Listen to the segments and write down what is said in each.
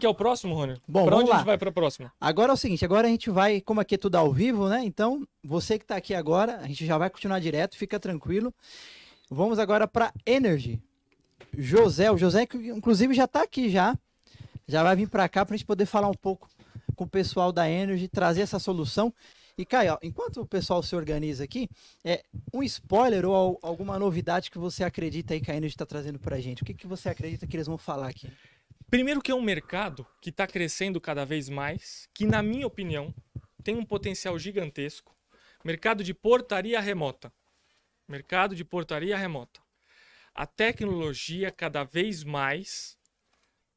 que é o próximo, Rony? Bom, pra onde lá. a gente vai o próxima? Agora é o seguinte, agora a gente vai, como aqui é tudo ao vivo, né? Então, você que tá aqui agora, a gente já vai continuar direto, fica tranquilo. Vamos agora para Energy. José, o José que inclusive já tá aqui já, já vai vir para cá pra gente poder falar um pouco com o pessoal da Energy, trazer essa solução. E, Caio, enquanto o pessoal se organiza aqui, é um spoiler ou alguma novidade que você acredita aí que a Energy está trazendo para a gente? O que, que você acredita que eles vão falar aqui? Primeiro que é um mercado que está crescendo cada vez mais, que na minha opinião tem um potencial gigantesco. Mercado de portaria remota. Mercado de portaria remota. A tecnologia cada vez mais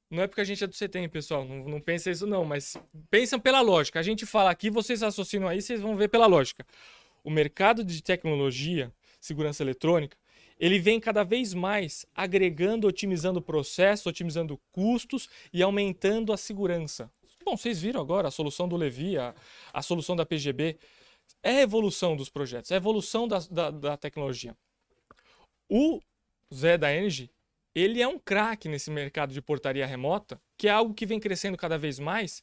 não é porque a gente é do CTM, pessoal. Não, não pensa isso, não, mas pensam pela lógica. A gente fala aqui, vocês associam aí, vocês vão ver pela lógica. O mercado de tecnologia, segurança eletrônica, ele vem cada vez mais agregando, otimizando o processo, otimizando custos e aumentando a segurança. Bom, vocês viram agora a solução do Levi, a, a solução da PGB. É a evolução dos projetos, é a evolução da, da, da tecnologia. O Zé da Energy, ele é um craque nesse mercado de portaria remota, que é algo que vem crescendo cada vez mais.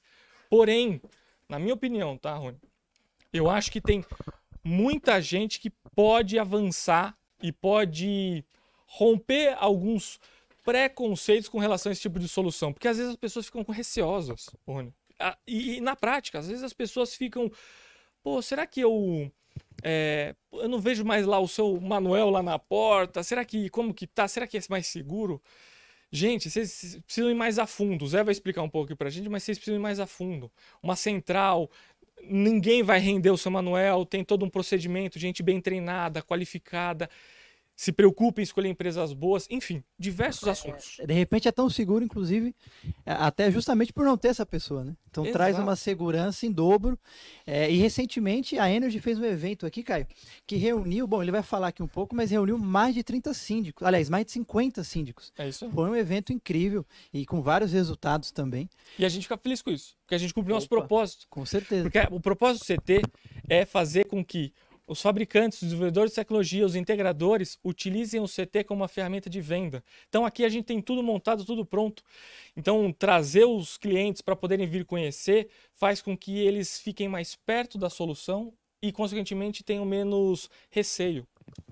Porém, na minha opinião, tá, Rony? Eu acho que tem muita gente que pode avançar e pode romper alguns preconceitos com relação a esse tipo de solução, porque às vezes as pessoas ficam receosas, Rony. E, na prática, às vezes as pessoas ficam, pô, será que eu é, eu não vejo mais lá o seu Manuel lá na porta. Será que como que tá? Será que é mais seguro? Gente, vocês precisam ir mais a fundo. O Zé vai explicar um pouco aqui pra gente, mas vocês precisam ir mais a fundo. Uma central ninguém vai render o seu manual, tem todo um procedimento, gente bem treinada, qualificada se preocupa em escolher empresas boas, enfim, diversos é, assuntos. É, de repente é tão seguro, inclusive, é, até justamente por não ter essa pessoa, né? Então Exato. traz uma segurança em dobro. É, e recentemente a Energy fez um evento aqui, Caio, que reuniu, bom, ele vai falar aqui um pouco, mas reuniu mais de 30 síndicos, aliás, mais de 50 síndicos. É isso. Aí. Foi um evento incrível e com vários resultados também. E a gente fica feliz com isso, porque a gente cumpriu Opa, nosso propósito. Com certeza. Porque o propósito do CT é fazer com que os fabricantes, os desenvolvedores de tecnologia, os integradores utilizem o CT como uma ferramenta de venda. Então aqui a gente tem tudo montado, tudo pronto. Então trazer os clientes para poderem vir conhecer faz com que eles fiquem mais perto da solução e, consequentemente, tenham menos receio.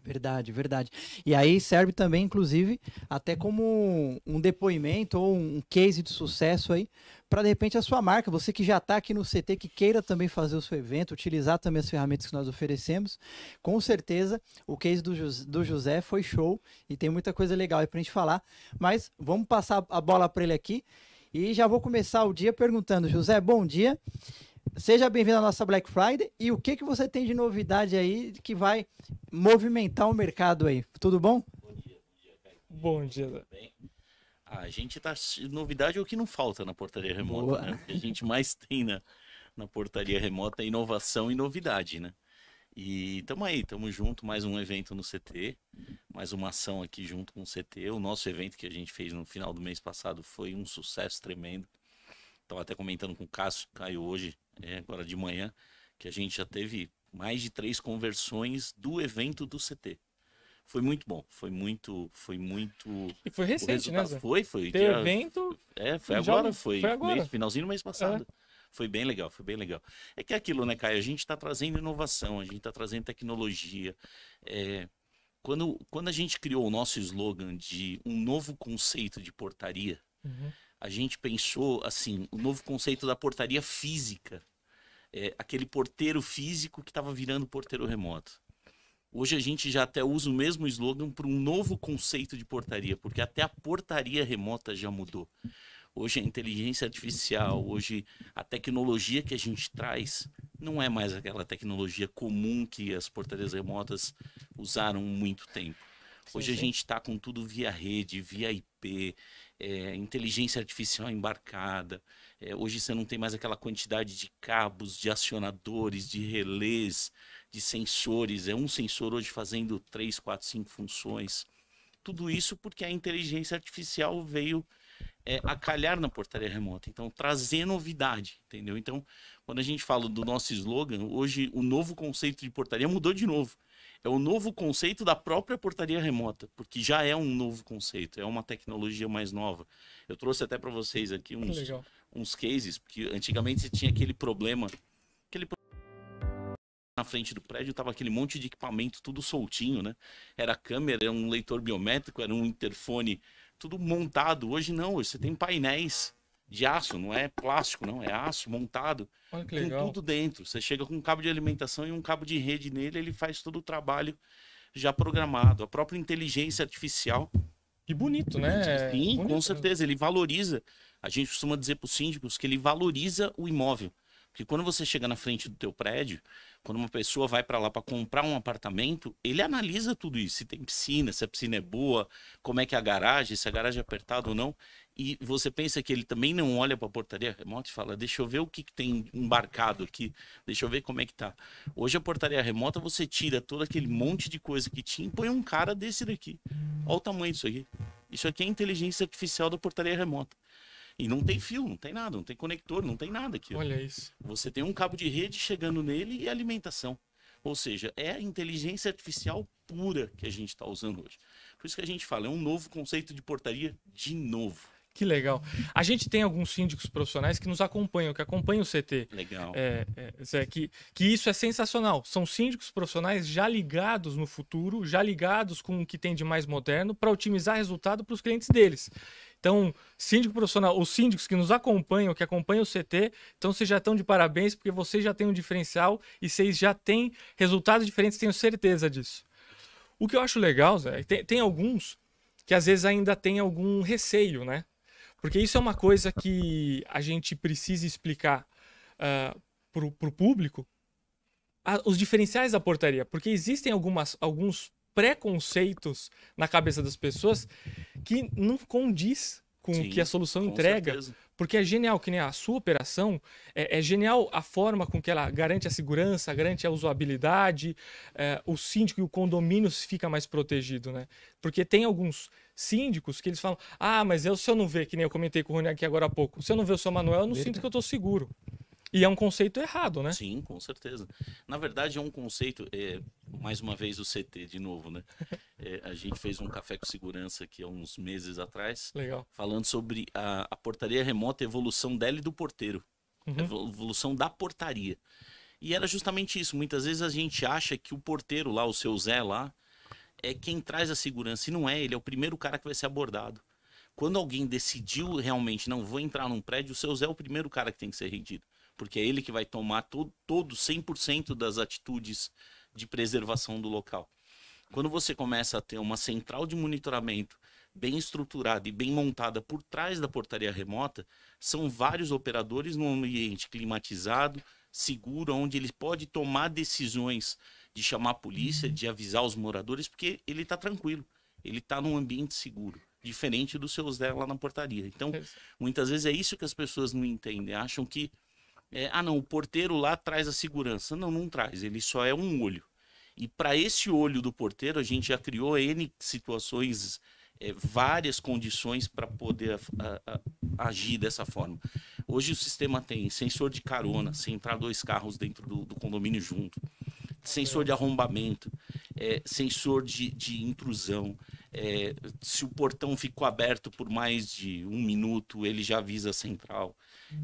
Verdade, verdade. E aí serve também, inclusive, até como um depoimento ou um case de sucesso aí, para de repente a sua marca, você que já está aqui no CT, que queira também fazer o seu evento, utilizar também as ferramentas que nós oferecemos, com certeza o case do, do José foi show e tem muita coisa legal aí para a gente falar, mas vamos passar a bola para ele aqui e já vou começar o dia perguntando, José, bom dia. Seja bem-vindo à nossa Black Friday e o que, que você tem de novidade aí que vai movimentar o mercado aí? Tudo bom? Bom dia, bom dia. Bom dia. Bem? A gente tá. Novidade é o que não falta na portaria remota, né? O que a gente mais tem na, na portaria remota é inovação e novidade, né? E tamo aí, tamo junto, mais um evento no CT, mais uma ação aqui junto com o CT. O nosso evento que a gente fez no final do mês passado foi um sucesso tremendo. Estava até comentando com o Cássio, Caio, hoje, é, agora de manhã, que a gente já teve mais de três conversões do evento do CT. Foi muito bom, foi muito, foi muito. E foi recente, né? Zé? Foi, foi. Teve dia... evento. É, foi agora, foi, foi agora. Mês, finalzinho do mês passado. É. Foi bem legal, foi bem legal. É que é aquilo, né, Caio? A gente está trazendo inovação, a gente está trazendo tecnologia. É... Quando, quando a gente criou o nosso slogan de um novo conceito de portaria, uhum a gente pensou assim o novo conceito da portaria física, é, aquele porteiro físico que estava virando porteiro remoto. Hoje a gente já até usa o mesmo slogan para um novo conceito de portaria, porque até a portaria remota já mudou. Hoje a inteligência artificial, hoje a tecnologia que a gente traz não é mais aquela tecnologia comum que as portarias remotas usaram muito tempo. Hoje a gente está com tudo via rede, via IP, é, inteligência artificial embarcada. É, hoje você não tem mais aquela quantidade de cabos, de acionadores, de relés, de sensores. É um sensor hoje fazendo três, quatro, cinco funções. Tudo isso porque a inteligência artificial veio é, a calhar na portaria remota. Então, trazer novidade, entendeu? Então, quando a gente fala do nosso slogan, hoje o novo conceito de portaria mudou de novo é o novo conceito da própria portaria remota, porque já é um novo conceito, é uma tecnologia mais nova. Eu trouxe até para vocês aqui uns, uns cases, porque antigamente você tinha aquele problema, aquele na frente do prédio estava aquele monte de equipamento tudo soltinho, né? Era câmera, era um leitor biométrico, era um interfone, tudo montado. Hoje não, hoje você tem painéis de aço, não é plástico, não, é aço montado Olha que legal. com tudo dentro. Você chega com um cabo de alimentação e um cabo de rede nele, ele faz todo o trabalho já programado. A própria inteligência artificial. Que bonito, né? Sim, bonito. com certeza, ele valoriza. A gente costuma dizer para os síndicos que ele valoriza o imóvel. Porque quando você chega na frente do teu prédio, quando uma pessoa vai para lá para comprar um apartamento, ele analisa tudo isso, se tem piscina, se a piscina é boa, como é que é a garagem, se a garagem é apertada ou não. E você pensa que ele também não olha para a portaria remota e fala: "Deixa eu ver o que, que, tem embarcado aqui, deixa eu ver como é que tá". Hoje a portaria remota você tira todo aquele monte de coisa que tinha e põe um cara desse daqui. Olha o tamanho disso aqui. Isso aqui é inteligência artificial da portaria remota. E não tem fio, não tem nada, não tem conector, não tem nada aqui. Olha isso. Você tem um cabo de rede chegando nele e alimentação. Ou seja, é a inteligência artificial pura que a gente está usando hoje. Por isso que a gente fala, é um novo conceito de portaria de novo. Que legal. A gente tem alguns síndicos profissionais que nos acompanham, que acompanham o CT. Legal. É, é, que, que isso é sensacional. São síndicos profissionais já ligados no futuro, já ligados com o que tem de mais moderno, para otimizar resultado para os clientes deles. Então, síndico profissional, os síndicos que nos acompanham, que acompanham o CT, então vocês já estão de parabéns, porque vocês já têm um diferencial e vocês já têm resultados diferentes, tenho certeza disso. O que eu acho legal, Zé, tem, tem alguns que às vezes ainda tem algum receio, né? Porque isso é uma coisa que a gente precisa explicar uh, ah, para o público, a, os diferenciais da portaria. Porque existem algumas, alguns preconceitos na cabeça das pessoas que não condiz com Sim, o que a solução entrega. Certeza. Porque é genial, que nem a sua operação, é, é, genial a forma com que ela garante a segurança, garante a usabilidade, é, o síndico e o condomínio fica mais protegido, né? Porque tem alguns síndicos que eles falam, ah, mas eu, se eu não ver, que nem eu comentei com o Rony aqui agora há pouco, se eu não ver o seu Manuel, eu não Verdade. sinto que eu estou seguro. E é um conceito errado, né? Sim, com certeza. Na verdade, é um conceito, é, mais uma vez o CT de novo, né? É, a gente fez um café com segurança aqui há uns meses atrás. Legal. Falando sobre a, a portaria remota, a evolução dela e do porteiro. Uhum. A evolução da portaria. E era justamente isso. Muitas vezes a gente acha que o porteiro lá, o seu Zé lá, é quem traz a segurança. E não é, ele é o primeiro cara que vai ser abordado. Quando alguém decidiu realmente, não, vou entrar num prédio, o seu Zé é o primeiro cara que tem que ser rendido porque é ele que vai tomar todo, todo 100% das atitudes de preservação do local. Quando você começa a ter uma central de monitoramento bem estruturada e bem montada por trás da portaria remota, são vários operadores num ambiente climatizado, seguro, onde ele pode tomar decisões de chamar a polícia, uhum. de avisar os moradores, porque ele está tranquilo, ele está num ambiente seguro, diferente dos seus dela lá na portaria. Então, muitas vezes é isso que as pessoas não entendem, acham que é, ah, não, o porteiro lá traz a segurança. Não, não traz, ele só é um olho. E para esse olho do porteiro, a gente já criou N situações, é, várias condições para poder a, a, agir dessa forma. Hoje o sistema tem sensor de carona, se entrar dois carros dentro do, do condomínio junto, sensor de arrombamento, é, sensor de, de intrusão. É, se o portão ficou aberto por mais de um minuto, ele já avisa a central.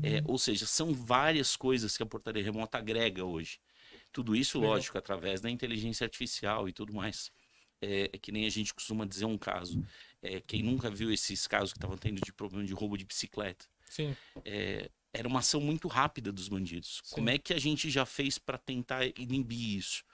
É, uhum. ou seja, são várias coisas que a portaria remota agrega hoje. Tudo isso, lógico, através da inteligência artificial e tudo mais. É, é que nem a gente costuma dizer um caso. É, quem nunca viu esses casos que estavam tendo de problema de roubo de bicicleta? Sim. É, era uma ação muito rápida dos bandidos. Sim. Como é que a gente já fez para tentar inibir isso?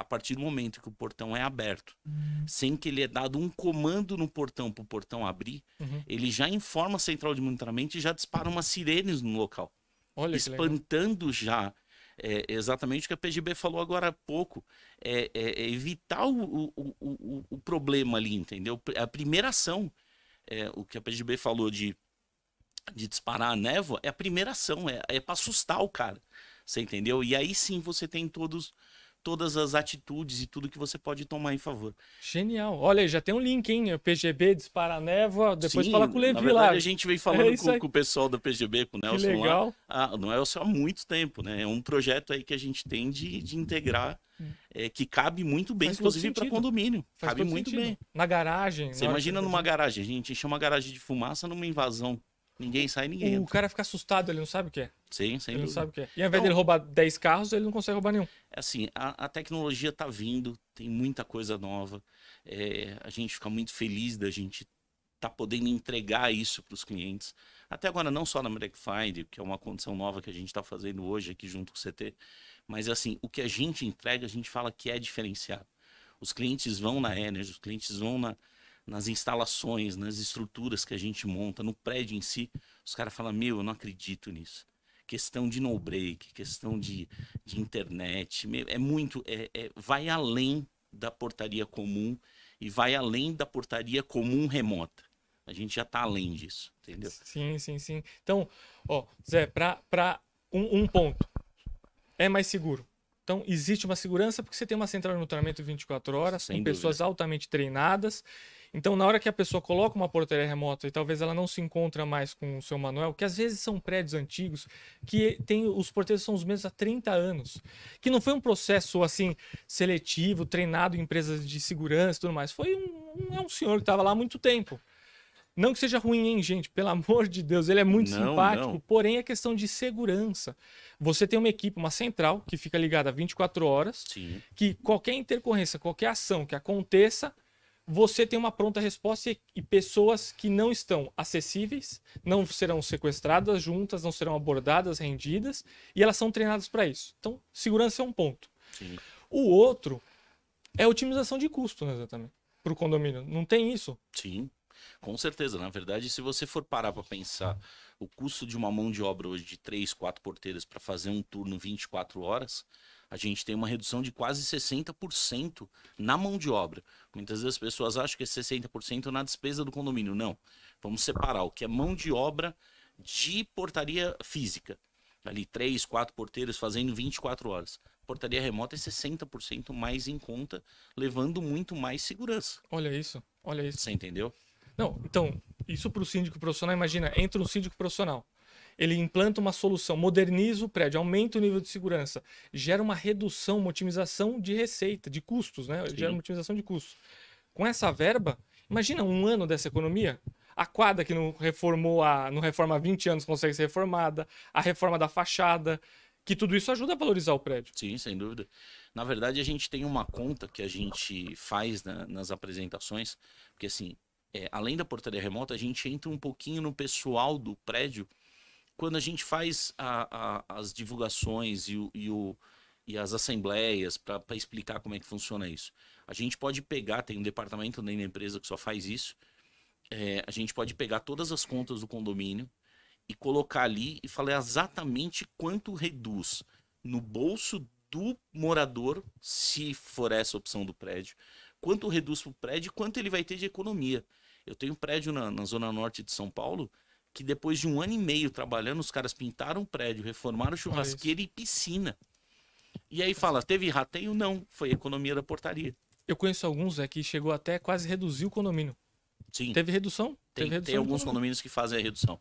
a partir do momento que o portão é aberto, uhum. sem que ele é dado um comando no portão para o portão abrir, uhum. ele já informa a central de monitoramento e já dispara umas sirenes no local. Olha espantando já é, exatamente o que a PGB falou agora há pouco. É, é, é evitar o, o, o, o, problema ali, entendeu? A primeira ação, é, o que a PGB falou de, de disparar a névoa, é a primeira ação, é, é para assustar o cara. Você entendeu? E aí sim você tem todos todas as atitudes e tudo que você pode tomar em favor. Genial. Olha já tem um link, hein? É PGB dispara a névoa, depois Sim, fala com o Levi na verdade, lá. A gente vem falando é com, com, o pessoal da PGB, com o Nelson que legal. lá. Ah, é só há muito tempo, né? É um projeto aí que a gente tem de, de integrar. Hum. É, que cabe muito bem, Faz inclusive para condomínio. Faz cabe muito sentido. bem. Na garagem. Você imagina numa garagem, a gente enche uma garagem de fumaça numa invasão Ninguém sai, ninguém. O entra. cara fica assustado, ele não sabe o que é. Sim, sem ele dúvida. não sabe o que é. E ao invés então, dele roubar 10 carros, ele não consegue roubar nenhum. É assim, a, a tecnologia está vindo, tem muita coisa nova. É, a gente fica muito feliz da gente tá podendo entregar isso para os clientes. Até agora, não só na Black Find que é uma condição nova que a gente está fazendo hoje aqui junto com o CT, mas assim, o que a gente entrega, a gente fala que é diferenciado. Os clientes vão na Energy, os clientes vão na, nas instalações, nas estruturas que a gente monta, no prédio em si, os caras falam: Meu, eu não acredito nisso. Questão de no break, questão de, de internet, é muito. É, é, vai além da portaria comum e vai além da portaria comum remota. A gente já está além disso, entendeu? Sim, sim, sim. Então, ó, Zé, para um, um ponto, é mais seguro. Então, existe uma segurança porque você tem uma central de monitoramento 24 horas, Sem com dúvida. pessoas altamente treinadas então, na hora que a pessoa coloca uma portaria remota e talvez ela não se encontra mais com o seu manual, que às vezes são prédios antigos, que tem, os porteiros são os mesmos há 30 anos, que não foi um processo assim seletivo, treinado em empresas de segurança e tudo mais, foi um, um, é senhor que estava lá há muito tempo. Não que seja ruim, hein, gente? Pelo amor de Deus, ele é muito não, simpático, não. porém é questão de segurança. Você tem uma equipe, uma central, que fica ligada 24 horas, Sim. que qualquer intercorrência, qualquer ação que aconteça, você tem uma pronta resposta e, pessoas que não estão acessíveis não serão sequestradas juntas, não serão abordadas, rendidas, e elas são treinadas para isso. Então, segurança é um ponto. Sim. O outro é a otimização de custo, né, exatamente, para o condomínio. Não tem isso? Sim, com certeza. Na verdade, se você for parar para pensar o custo de uma mão de obra hoje de três, quatro porteiras para fazer um turno 24 horas, a gente tem uma redução de quase 60% na mão de obra. Muitas vezes as pessoas acham que é 60% na despesa do condomínio. Não. Vamos separar o que é mão de obra de portaria física. Ali, três, quatro porteiros fazendo 24 horas. Portaria remota é 60% mais em conta, levando muito mais segurança. Olha isso, olha isso. Você entendeu? Não, então, isso para o síndico profissional, imagina, entra um síndico profissional ele implanta uma solução, moderniza o prédio, aumenta o nível de segurança, gera uma redução, uma otimização de receita, de custos, né? Sim. Gera uma otimização de custos. Com essa verba, imagina um ano dessa economia. A quadra que não reformou, a, não reforma há 20 anos consegue ser reformada, a reforma da fachada, que tudo isso ajuda a valorizar o prédio. Sim, sem dúvida. Na verdade, a gente tem uma conta que a gente faz na, nas apresentações, porque assim, é, além da portaria remota, a gente entra um pouquinho no pessoal do prédio quando a gente faz a, a, as divulgações e, o, e, o, e as assembleias para explicar como é que funciona isso, a gente pode pegar, tem um departamento dentro da empresa que só faz isso, é, a gente pode pegar todas as contas do condomínio e colocar ali e falar exatamente quanto reduz no bolso do morador, se for essa opção do prédio, quanto reduz para o prédio e quanto ele vai ter de economia. Eu tenho um prédio na, na zona norte de São Paulo que depois de um ano e meio trabalhando, os caras pintaram o prédio, reformaram churrasqueira e piscina. E aí fala, teve rateio? Não, foi economia da portaria. Eu conheço alguns é que chegou até quase reduzir o condomínio. Sim. Teve redução? Tem, teve redução tem alguns condomínio. condomínios que fazem a redução.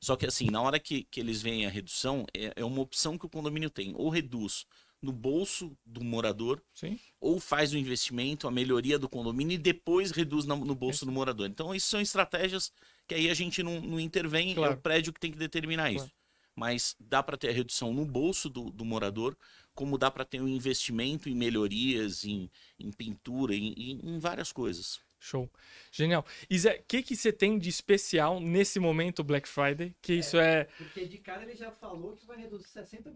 Só que assim, na hora que, que eles veem a redução, é, é uma opção que o condomínio tem. Ou reduz no bolso do morador, Sim. ou faz o investimento, a melhoria do condomínio e depois reduz no, no bolso é. do morador. Então, isso são estratégias que aí a gente não, não intervém, claro. é o prédio que tem que determinar isso. Claro. Mas dá para ter a redução no bolso do, do morador, como dá para ter um investimento em melhorias, em, em pintura, em, em, em várias coisas. Show. Genial. E Zé, o que, que você tem de especial nesse momento Black Friday? Que é, isso é. Porque de cara ele já falou que vai reduzir 60%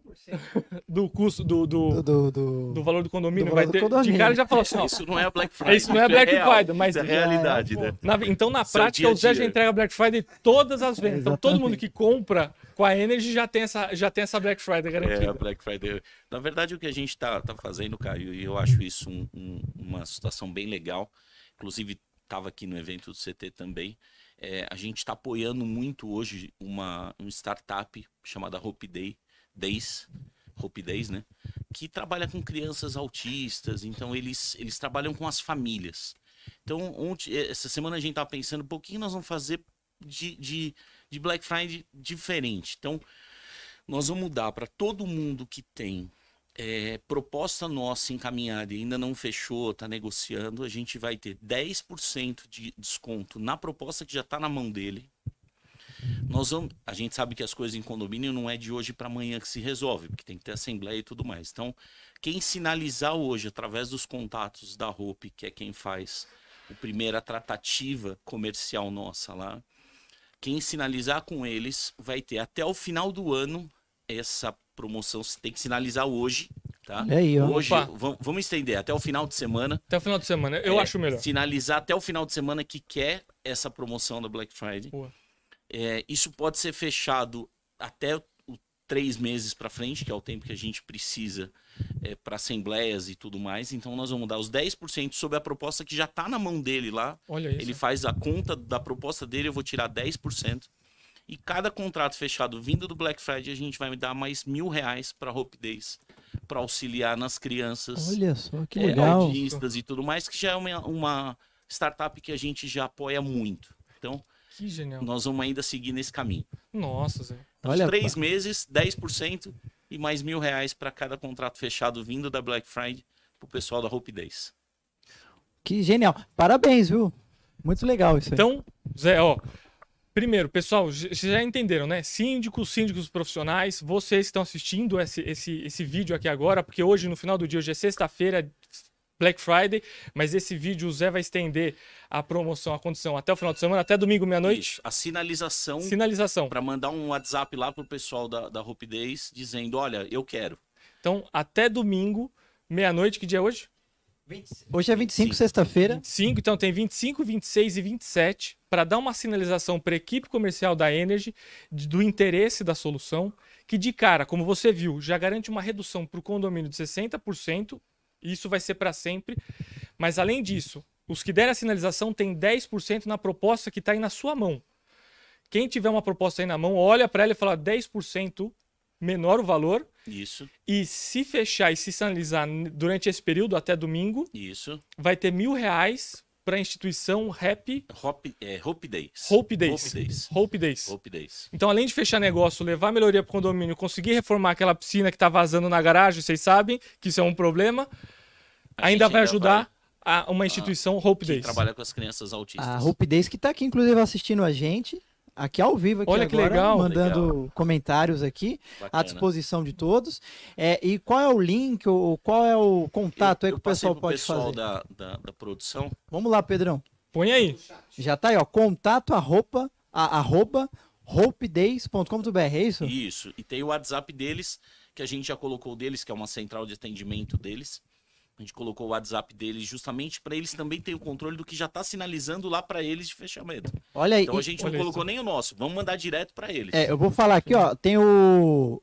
do custo do do, do, do, do, valor do condomínio. Valor vai ter... Condomínio. De cara ele já falou assim: é, isso não é Black Friday. Isso não é, é Black Friday, Real, mas. É realidade, né? Na... então, na prática, o Zé já entrega Black Friday todas as vendas. É, então, todo mundo que compra com a Energy já tem essa, já tem essa Black Friday garantida. É, a Black Friday. Na verdade, o que a gente está tá fazendo, Caio, e eu acho isso um, um, uma situação bem legal inclusive estava aqui no evento do CT também. É, a gente está apoiando muito hoje uma, uma startup chamada Hope Day, Days, Hope Days, né? Que trabalha com crianças autistas, então eles, eles trabalham com as famílias. Então, ontem, é, essa semana a gente estava pensando, um pouquinho nós vamos fazer de, de, de Black Friday diferente? Então, nós vamos dar para todo mundo que tem é, proposta nossa encaminhada e ainda não fechou, está negociando, a gente vai ter 10% de desconto na proposta que já está na mão dele. Nós vamos, a gente sabe que as coisas em condomínio não é de hoje para amanhã que se resolve, porque tem que ter assembleia e tudo mais. Então, quem sinalizar hoje através dos contatos da ROP que é quem faz a primeira tratativa comercial nossa lá, quem sinalizar com eles vai ter até o final do ano essa promoção tem que sinalizar hoje. Tá? É aí, ó. Hoje, vamos estender até o final de semana. Até o final de semana, eu é, acho melhor. Sinalizar até o final de semana que quer essa promoção da Black Friday. É, isso pode ser fechado até o três meses para frente, que é o tempo que a gente precisa é, para assembleias e tudo mais. Então, nós vamos dar os 10% sobre a proposta que já está na mão dele lá. Olha isso. Ele faz a conta da proposta dele, eu vou tirar 10%. E cada contrato fechado vindo do Black Friday, a gente vai dar mais mil reais para Hope Days, para auxiliar nas crianças. Olha só, que é, legal. É, e tudo mais, que já é uma, uma startup que a gente já apoia muito. Então, que genial. nós vamos ainda seguir nesse caminho. Nossa, Zé. Então, Olha, três pá. meses, 10% e mais mil reais para cada contrato fechado vindo da Black Friday para o pessoal da Hope Days. Que genial. Parabéns, viu? Muito legal isso aí. Então, Zé, ó, Primeiro, pessoal, vocês já entenderam, né? Síndicos, síndicos profissionais, vocês estão assistindo esse, esse, esse vídeo aqui agora, porque hoje, no final do dia, hoje é sexta-feira, Black Friday, mas esse vídeo o Zé vai estender a promoção, a condição até o final de semana, até domingo, meia-noite. A sinalização. Sinalização. Para mandar um WhatsApp lá pro pessoal da, da Hope dizendo: olha, eu quero. Então, até domingo, meia-noite, que dia é hoje? 20... Hoje é 25, 25. sexta-feira. 25, então tem 25, 26 e 27 para dar uma sinalização para a equipe comercial da Energy do interesse da solução, que de cara, como você viu, já garante uma redução para o condomínio de 60%, e isso vai ser para sempre. Mas além disso, os que derem a sinalização têm 10% na proposta que está aí na sua mão. Quem tiver uma proposta aí na mão, olha para ela e fala 10% menor o valor. Isso. E se fechar e se sinalizar durante esse período até domingo, isso, vai ter mil reais para a instituição Rap. Hope, é, Hope Days. Hope Days. Hope Days. Hope Days. Hope Days. Então, além de fechar negócio, levar melhoria para o condomínio, conseguir reformar aquela piscina que está vazando na garagem, vocês sabem que isso é um problema, a ainda vai ainda ajudar. Vai... A uma instituição Hope Days. Que trabalha com as crianças autistas. A Hope Days que está aqui, inclusive, assistindo a gente aqui ao vivo aqui Olha agora, que legal, mandando legal. comentários aqui Bacana. à disposição de todos. É, e qual é o link ou qual é o contato eu, aí que o pessoal pode pessoal fazer? Da, da, da, produção. Vamos lá, Pedrão. Põe aí. Já tá aí, ó. Contato arroba, a, arroba hopedays.com.br, é isso? Isso. E tem o WhatsApp deles, que a gente já colocou deles, que é uma central de atendimento deles. A gente colocou o WhatsApp deles justamente para eles também terem o controle do que já está sinalizando lá para eles de fechamento. Olha aí. Então a gente não colocou isso. nem o nosso. Vamos mandar direto para eles. É, eu vou falar aqui, ó. Tem o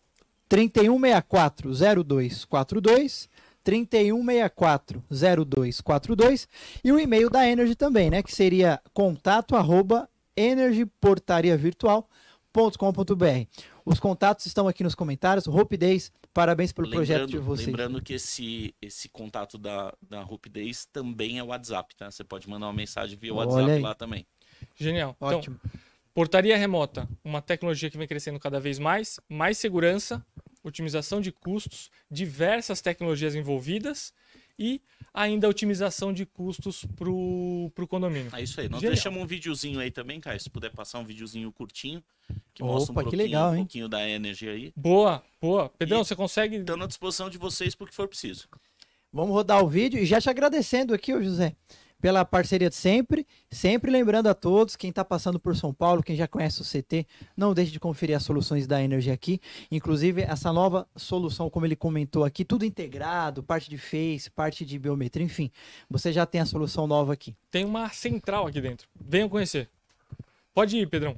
31640242, 31640242 e o e-mail da Energy também, né? Que seria contato arroba energiportariavirtual.com www.roupedays.com.br. Os contatos estão aqui nos comentários. Hope Days, parabéns pelo lembrando, projeto de vocês. Lembrando que esse, esse contato da, da Hope Days também é WhatsApp, tá? Você pode mandar uma mensagem via WhatsApp lá também. Genial. Então, Ótimo. Então, portaria remota, uma tecnologia que vem crescendo cada vez mais, mais segurança, otimização de custos, diversas tecnologias envolvidas e ainda a otimização de custos para o condomínio. É isso aí. Nós Genial. deixamos um videozinho aí também, Caio, se puder passar um videozinho curtinho, que Opa, mostra um pouquinho, legal, um pouquinho da energia aí. Boa, boa. Pedrão, e você consegue... Estou à disposição de vocês que for preciso. Vamos rodar o vídeo e já te agradecendo aqui, ô José pela parceria de sempre. Sempre lembrando a todos, quem está passando por São Paulo, quem já conhece o CT, não deixe de conferir as soluções da Energy aqui. Inclusive, essa nova solução, como ele comentou aqui, tudo integrado, parte de face, parte de biometria, enfim. Você já tem a solução nova aqui. Tem uma central aqui dentro. Venham conhecer. Pode ir, Pedrão.